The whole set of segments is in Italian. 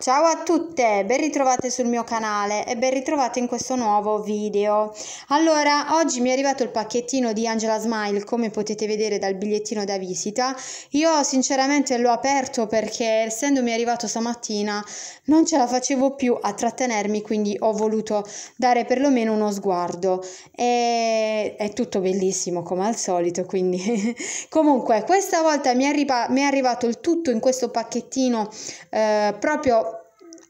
Ciao a tutte, ben ritrovate sul mio canale e ben ritrovate in questo nuovo video. Allora, oggi mi è arrivato il pacchettino di Angela Smile, come potete vedere dal bigliettino da visita. Io sinceramente l'ho aperto perché essendomi arrivato stamattina non ce la facevo più a trattenermi, quindi ho voluto dare perlomeno uno sguardo. E è tutto bellissimo come al solito, quindi comunque questa volta mi è, mi è arrivato il tutto in questo pacchettino eh, proprio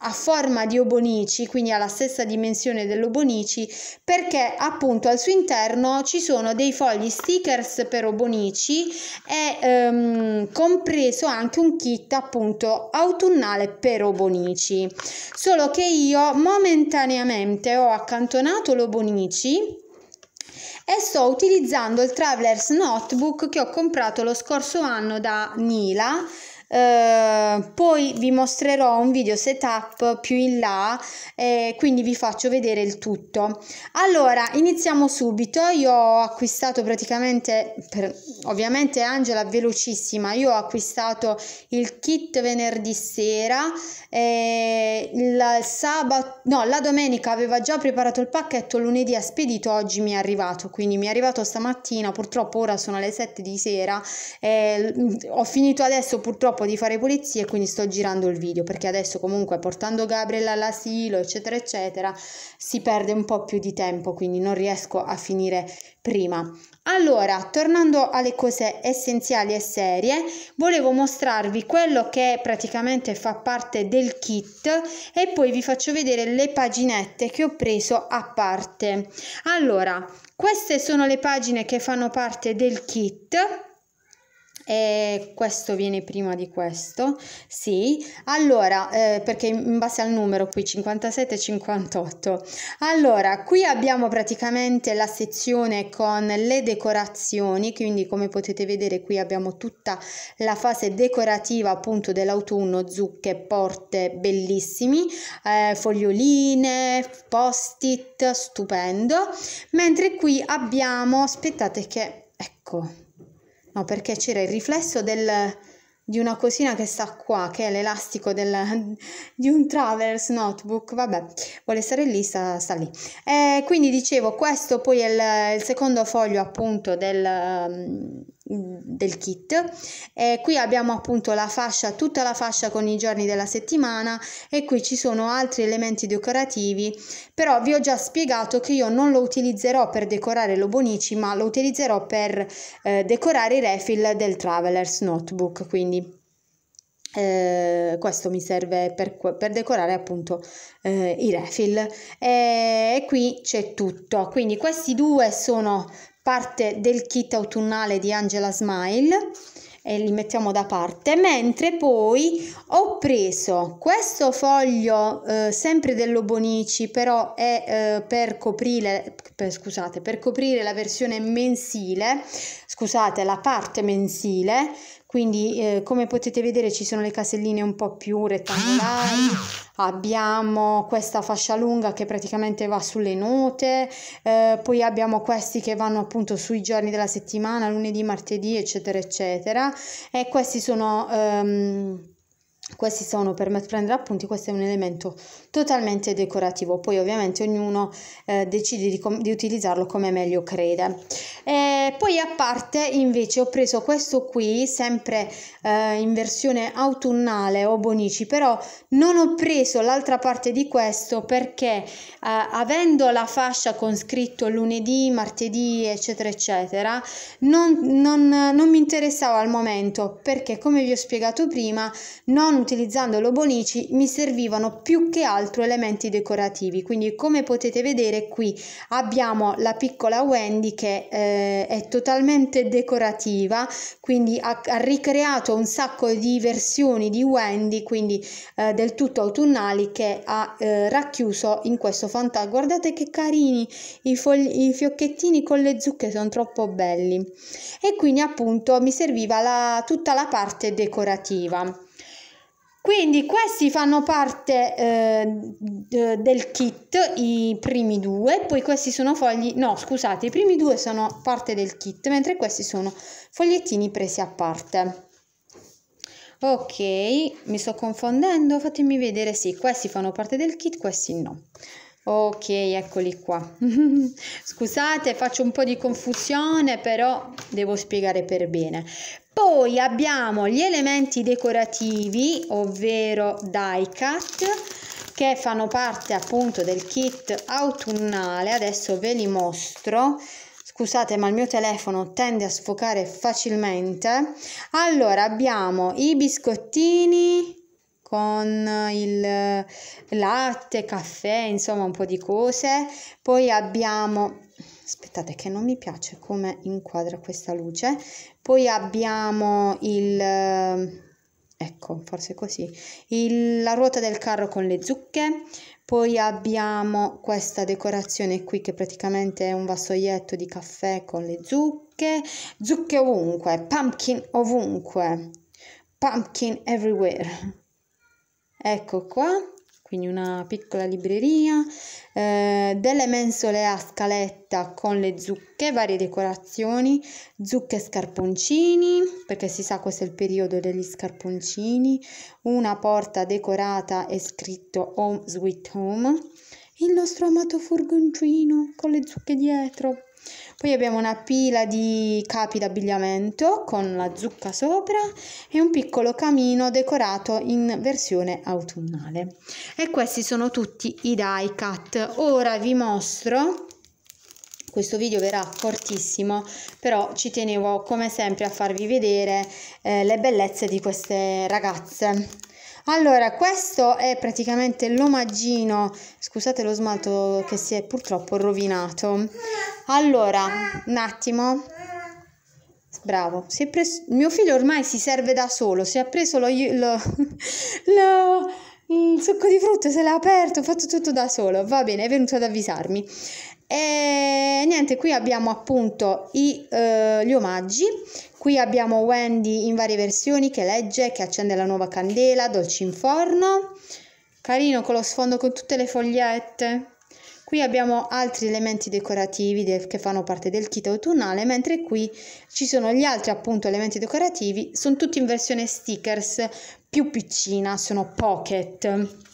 a forma di obonici, quindi ha la stessa dimensione dell'obonici, perché appunto al suo interno ci sono dei fogli stickers per obonici e ehm, compreso anche un kit appunto autunnale per obonici. Solo che io momentaneamente ho accantonato l'obonici e sto utilizzando il Traveler's Notebook che ho comprato lo scorso anno da Nila eh, poi vi mostrerò un video setup più in là e quindi vi faccio vedere il tutto allora iniziamo subito io ho acquistato praticamente per, ovviamente Angela velocissima io ho acquistato il kit venerdì sera eh, il sabato no la domenica aveva già preparato il pacchetto lunedì ha spedito oggi mi è arrivato quindi mi è arrivato stamattina purtroppo ora sono le 7 di sera mm, ho finito adesso purtroppo troppo di fare pulizie quindi sto girando il video perché adesso comunque portando Gabriella all'asilo eccetera eccetera si perde un po' più di tempo quindi non riesco a finire prima. Allora, tornando alle cose essenziali e serie, volevo mostrarvi quello che praticamente fa parte del kit e poi vi faccio vedere le paginette che ho preso a parte. Allora, queste sono le pagine che fanno parte del kit e questo viene prima di questo, sì. Allora, eh, perché in base al numero qui 57 58. Allora, qui abbiamo praticamente la sezione con le decorazioni, quindi come potete vedere qui abbiamo tutta la fase decorativa appunto dell'autunno, zucche, porte bellissimi, eh, foglioline, post-it, stupendo. Mentre qui abbiamo, aspettate che, ecco, No, perché c'era il riflesso del, di una cosina che sta qua, che è l'elastico del, di un Travelers Notebook, vabbè, vuole stare lì, sta, sta lì. E eh, quindi dicevo, questo poi è il, il secondo foglio appunto del del kit e qui abbiamo appunto la fascia tutta la fascia con i giorni della settimana e qui ci sono altri elementi decorativi però vi ho già spiegato che io non lo utilizzerò per decorare lo bonici ma lo utilizzerò per eh, decorare i refill del travelers notebook quindi eh, questo mi serve per, per decorare appunto eh, i refill e, e qui c'è tutto quindi questi due sono parte del kit autunnale di Angela Smile e li mettiamo da parte mentre poi ho preso questo foglio eh, sempre dello Bonici però è eh, per coprire per, scusate per coprire la versione mensile scusate la parte mensile quindi eh, come potete vedere ci sono le caselline un po' più rettangolari abbiamo questa fascia lunga che praticamente va sulle note eh, poi abbiamo questi che vanno appunto sui giorni della settimana lunedì martedì eccetera eccetera e questi sono ehm, questi sono per prendere appunti, questo è un elemento totalmente decorativo, poi ovviamente ognuno eh, decide di, di utilizzarlo come meglio crede e eh, poi a parte invece ho preso questo qui sempre eh, in versione autunnale o bonici però non ho preso l'altra parte di questo perché eh, avendo la fascia con scritto lunedì martedì eccetera eccetera non, non, non mi interessava al momento perché come vi ho spiegato prima non utilizzando l'obonici mi servivano più che altro elementi decorativi quindi come potete vedere qui abbiamo la piccola Wendy che eh, eh, è totalmente decorativa, quindi ha, ha, ricreato un sacco di versioni di Wendy, quindi eh, del tutto autunnali, che ha eh, racchiuso in questo fantasma. Guardate che carini i, fog- i fiocchettini con le zucche, sono troppo belli. E quindi appunto mi serviva la, tutta la parte decorativa. Quindi questi fanno parte eh, del kit, i primi due, poi questi sono fogli, no scusate, i primi due sono parte del kit, mentre questi sono fogliettini presi a parte. Ok, mi sto confondendo, fatemi vedere, sì, questi fanno parte del kit, questi no ok eccoli qua scusate faccio un po' di confusione però devo spiegare per bene poi abbiamo gli elementi decorativi ovvero die cut che fanno parte appunto del kit autunnale adesso ve li mostro scusate ma il mio telefono tende a sfocare facilmente allora abbiamo i biscottini con il latte, caffè, insomma un po' di cose. Poi abbiamo aspettate che non mi piace come inquadra questa luce. Poi abbiamo il ecco, forse così, il, la ruota del carro con le zucche, poi abbiamo questa decorazione qui che praticamente è un vassoietto di caffè con le zucche, zucche ovunque, pumpkin ovunque, pumpkin everywhere ecco qua quindi una piccola libreria, eh, delle mensole a scaletta con le zucche, varie decorazioni, zucche e scarponcini, perché si sa questo è il periodo degli scarponcini, una porta decorata e scritto Home Sweet Home, il nostro amato furgoncino con le zucche dietro. Poi abbiamo una pila di capi d'abbigliamento con la zucca sopra e un piccolo camino decorato in versione autunnale. E questi sono tutti i die cut. Ora vi mostro questo video verrà cortissimo però ci tenevo come sempre a farvi vedere eh, le bellezze di queste ragazze allora, questo è praticamente l'omaggino, scusate lo smalto che si è purtroppo rovinato. Allora, un attimo. Bravo, preso, mio figlio ormai si serve da solo, si è preso lo, lo, lo il succo di frutto se l'ha aperto, ha fatto tutto da solo. Va bene, è venuto ad avvisarmi. E niente, qui abbiamo appunto i, uh, gli omaggi Qui abbiamo Wendy in varie versioni che legge, che accende la nuova candela, dolci in forno. Carino con lo sfondo con tutte le fogliette. Qui abbiamo altri elementi decorativi de che fanno parte del kit autunnale, mentre qui ci sono gli altri appunto elementi decorativi, sono tutti in versione stickers più piccina, sono pocket.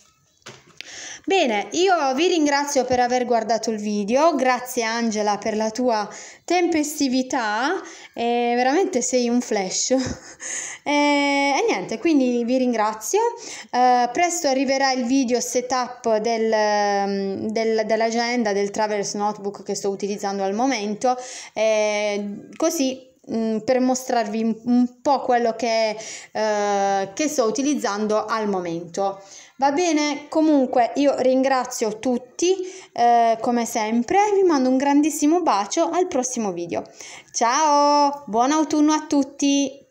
Bene, io vi ringrazio per aver guardato il video, grazie Angela per la tua tempestività, eh, veramente sei un flash. e, e, niente, quindi vi ringrazio. Eh, presto arriverà il video setup del, mm, del, dell'agenda, del Travelers Notebook che sto utilizzando al momento, eh, così Mm, per mostrarvi un po' quello che, eh, che sto utilizzando al momento. Va bene, comunque io ringrazio tutti eh, come sempre, vi mando un grandissimo bacio al prossimo video. Ciao, buon autunno a tutti!